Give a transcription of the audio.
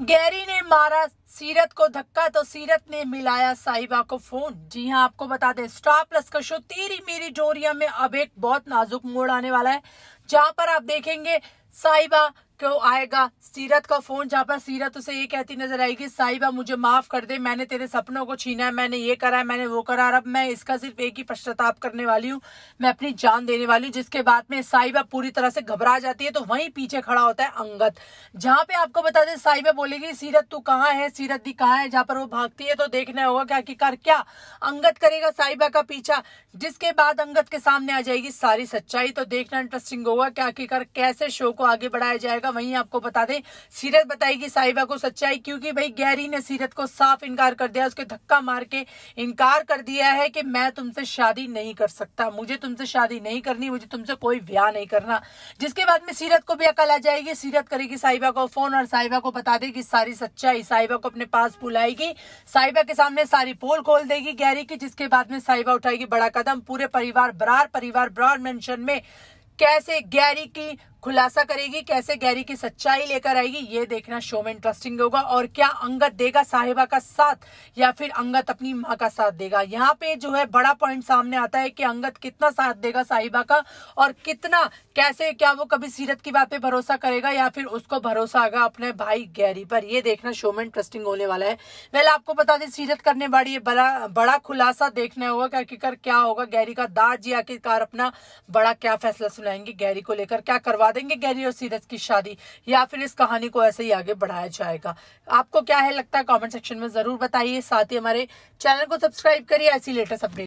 Gary ने मारा सीरत को धक्का तो सीरत ने मिलाया साहिबा को फोन जी हाँ आपको बता दें स्टार प्लस का शो तेरी मेरी जोरिया में अब एक बहुत नाजुक मोड़ आने वाला है जहां पर आप देखेंगे साहिबा क्यों आएगा सीरत का फोन जहाँ पर सीरत उसे ये कहती नजर आएगी साहिबा मुझे माफ कर दे मैंने तेरे सपनों को छीना है मैंने ये करा है मैंने वो करा और अब मैं इसका सिर्फ एक ही पश्चाताप करने वाली हूँ मैं अपनी जान देने वाली हूँ जिसके बाद में साहिबा पूरी तरह से घबरा जाती है तो वही पीछे खड़ा होता है अंगत जहाँ पे आपको बता दें साहिबा बोलेगी सीरत तू कहाँ है सीरत दी कहाँ है जहाँ पर वो भागती है तो देखना होगा क्या आखिरकार क्या अंगत करेगा साहिबा का पीछा जिसके बाद अंगत के सामने आ जाएगी सारी सच्चाई तो देखना इंटरेस्टिंग होगा क्या आखिरकार कैसे शो को आगे बढ़ाया जाएगा वहीं आपको बता दें सीरत बताएगी साहिबा को सच्चाई क्योंकि भाई गैरी ने सीरत को साफ इनकार कर दिया उसके धक्का मार के इनकार कर दिया है कि मैं तुमसे शादी नहीं कर सकता मुझे तुमसे शादी नहीं करनी मुझे तुमसे कोई ब्याह नहीं करना जिसके बाद में सीरत को भी अकल आ जाएगी सीरत करेगी साहिबा को फोन और साहिबा को बता देगी सारी सच्चाई साहिबा को अपने पास बुलाएगी साहिबा के सामने सारी पोल खोल देगी गैरी की जिसके बाद में साहिबा उठाएगी बड़ा कदम पूरे परिवार बरार परिवार ब्रॉड मेंशन में कैसे गैरी की खुलासा करेगी कैसे गैरी की सच्चाई लेकर आएगी ये देखना शो में इंटरेस्टिंग होगा और क्या अंगत देगा साहिबा का साथ या फिर अंगत अपनी माँ का साथ देगा यहाँ पे जो है बड़ा पॉइंट सामने आता है कि अंगत कितना साथ देगा साहिबा का और कितना कैसे क्या वो कभी सीरत की बात पे भरोसा करेगा या फिर उसको भरोसा आएगा अपने भाई गैरी पर यह देखना शो में इंटरेस्टिंग होने वाला है वेल आपको बता दें सीरत करने वाली बड़ा बड़ा खुलासा देखना होगा कि आखिरकार क्या होगा गैरी का दाज जी आखिरकार अपना बड़ा क्या फैसला सुनाएंगे गैरी को लेकर क्या करवा देंगे गैरी और सीरज की शादी या फिर इस कहानी को ऐसे ही आगे बढ़ाया जाएगा आपको क्या है लगता है कॉमेंट सेक्शन में जरूर बताइए साथ ही हमारे चैनल को सब्सक्राइब करिए ऐसी लेटेस्ट अपडेट